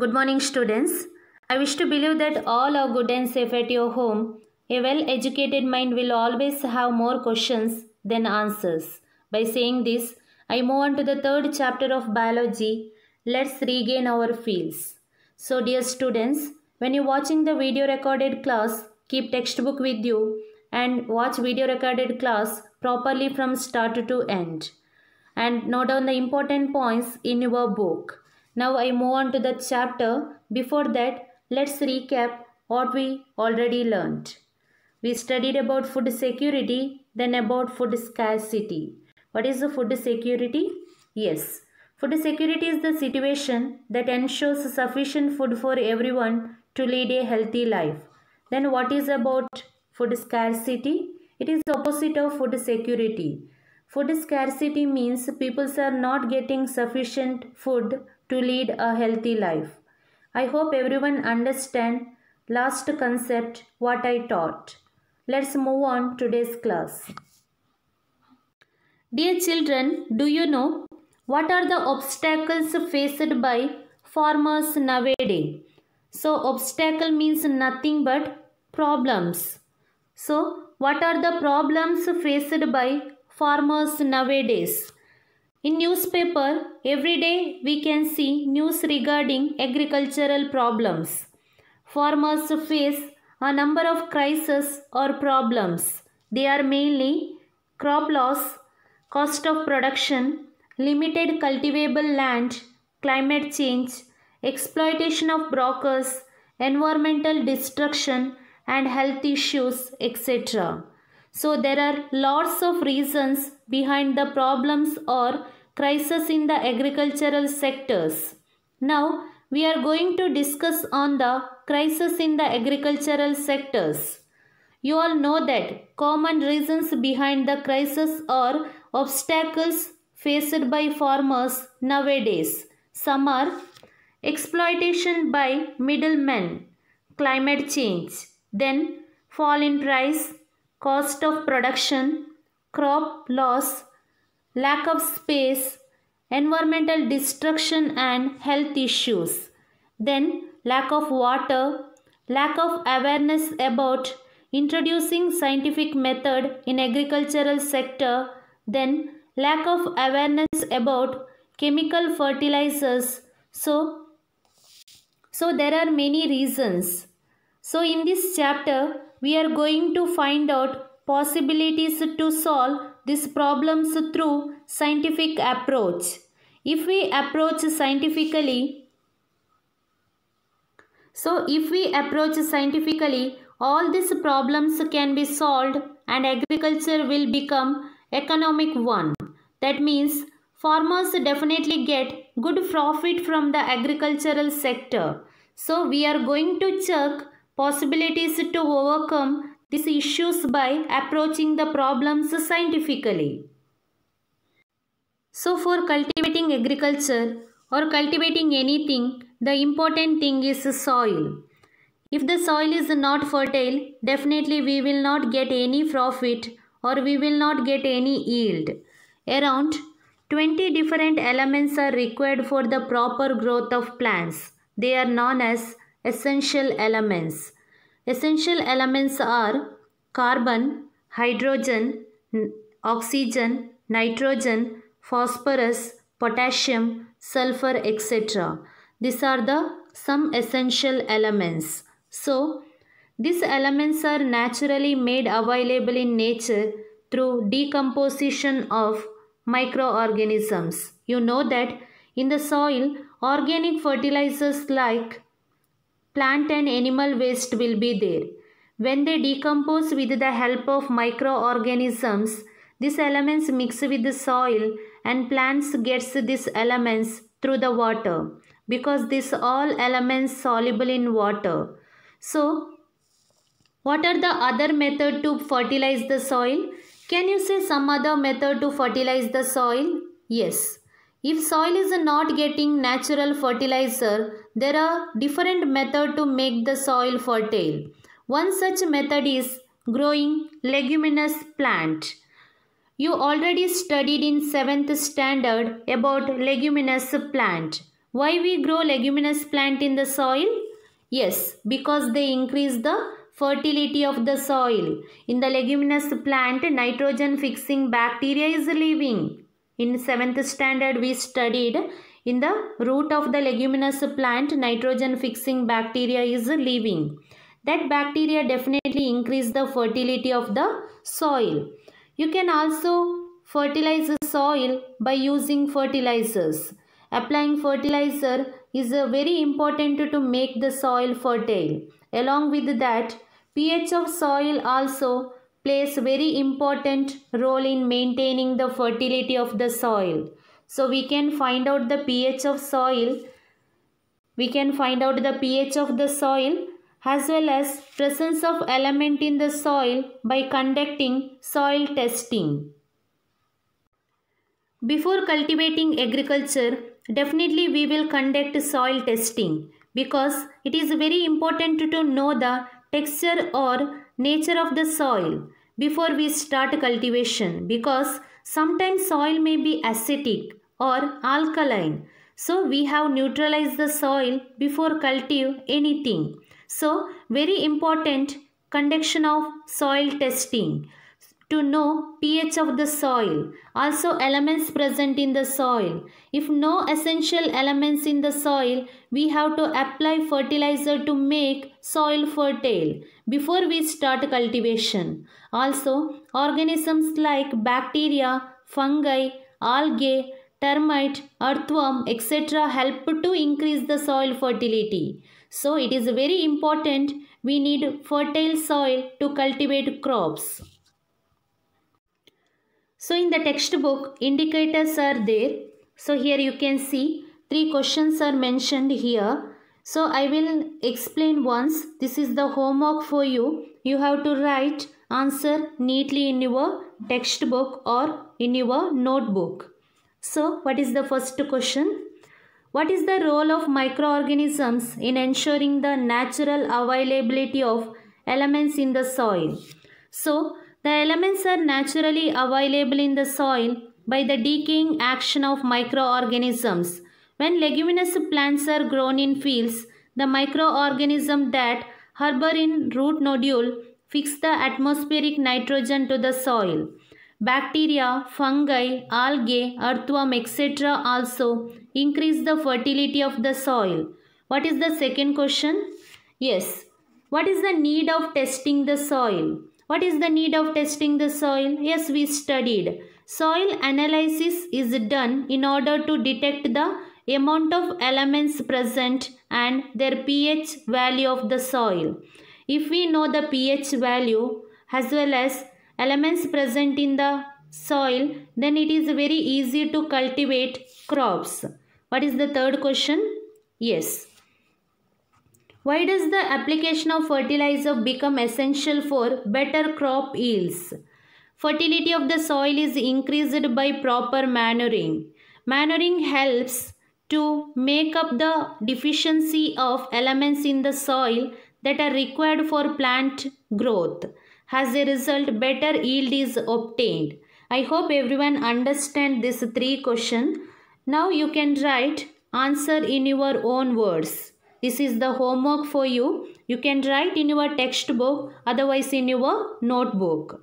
Good morning students. I wish to believe that all are good and safe at your home. A well-educated mind will always have more questions than answers. By saying this, I move on to the third chapter of biology. Let's regain our fields. So dear students, when you're watching the video recorded class, keep textbook with you and watch video recorded class properly from start to end. And note down the important points in your book. Now I move on to the chapter. Before that, let's recap what we already learned. We studied about food security, then about food scarcity. What is the food security? Yes, food security is the situation that ensures sufficient food for everyone to lead a healthy life. Then what is about food scarcity? It is the opposite of food security. Food scarcity means people are not getting sufficient food to lead a healthy life. I hope everyone understand last concept what I taught. Let's move on today's class. Dear children, do you know what are the obstacles faced by farmers nowadays? So obstacle means nothing but problems. So what are the problems faced by farmers nowadays? In newspaper, every day we can see news regarding agricultural problems. Farmers face a number of crises or problems. They are mainly crop loss, cost of production, limited cultivable land, climate change, exploitation of brokers, environmental destruction and health issues, etc. So there are lots of reasons behind the problems or crisis in the agricultural sectors. Now we are going to discuss on the crisis in the agricultural sectors. You all know that common reasons behind the crisis or obstacles faced by farmers nowadays. Some are exploitation by middlemen, climate change, then fall in price, cost of production, crop loss, lack of space, environmental destruction and health issues. Then lack of water, lack of awareness about introducing scientific method in agricultural sector, then lack of awareness about chemical fertilizers. So, so there are many reasons. So in this chapter, we are going to find out possibilities to solve these problems through scientific approach. If we approach scientifically, so if we approach scientifically, all these problems can be solved and agriculture will become economic one. That means farmers definitely get good profit from the agricultural sector. So we are going to check possibilities to overcome these issues by approaching the problems scientifically. So for cultivating agriculture or cultivating anything, the important thing is soil. If the soil is not fertile, definitely we will not get any profit or we will not get any yield. Around 20 different elements are required for the proper growth of plants. They are known as essential elements. Essential elements are carbon, hydrogen, oxygen, nitrogen, phosphorus, potassium, sulfur, etc. These are the some essential elements. So, these elements are naturally made available in nature through decomposition of microorganisms. You know that in the soil, organic fertilizers like plant and animal waste will be there. When they decompose with the help of microorganisms, these elements mix with the soil and plants gets these elements through the water because these all elements soluble in water. So, what are the other method to fertilize the soil? Can you say some other method to fertilize the soil? Yes. If soil is not getting natural fertilizer, there are different methods to make the soil fertile. One such method is growing leguminous plant. You already studied in 7th standard about leguminous plant. Why we grow leguminous plant in the soil? Yes, because they increase the fertility of the soil. In the leguminous plant, nitrogen fixing bacteria is living. In 7th standard, we studied in the root of the leguminous plant, nitrogen fixing bacteria is living. That bacteria definitely increase the fertility of the soil. You can also fertilize the soil by using fertilizers. Applying fertilizer is very important to make the soil fertile. Along with that, pH of soil also plays very important role in maintaining the fertility of the soil. So we can find out the pH of soil. We can find out the pH of the soil as well as presence of element in the soil by conducting soil testing. Before cultivating agriculture, definitely we will conduct soil testing because it is very important to know the texture or nature of the soil before we start cultivation because sometimes soil may be acidic or alkaline. So we have neutralized the soil before cultive anything. So very important conduction of soil testing to know pH of the soil, also elements present in the soil. If no essential elements in the soil, we have to apply fertilizer to make soil fertile before we start cultivation. Also, organisms like bacteria, fungi, algae, termite, earthworm, etc. help to increase the soil fertility. So it is very important we need fertile soil to cultivate crops. So in the textbook, indicators are there. So here you can see three questions are mentioned here. So I will explain once. This is the homework for you. You have to write answer neatly in your textbook or in your notebook. So what is the first question? What is the role of microorganisms in ensuring the natural availability of elements in the soil? So the elements are naturally available in the soil by the decaying action of microorganisms. When leguminous plants are grown in fields, the microorganisms that harbor in root nodule fix the atmospheric nitrogen to the soil. Bacteria, fungi, algae, earthworm, etc. also increase the fertility of the soil. What is the second question? Yes. What is the need of testing the soil? What is the need of testing the soil? Yes, we studied. Soil analysis is done in order to detect the amount of elements present and their pH value of the soil. If we know the pH value as well as elements present in the soil, then it is very easy to cultivate crops. What is the third question? Yes. Why does the application of fertilizer become essential for better crop yields? Fertility of the soil is increased by proper manuring. Manuring helps to make up the deficiency of elements in the soil that are required for plant growth. As a result, better yield is obtained. I hope everyone understand this three question. Now you can write answer in your own words. This is the homework for you. You can write in your textbook, otherwise in your notebook.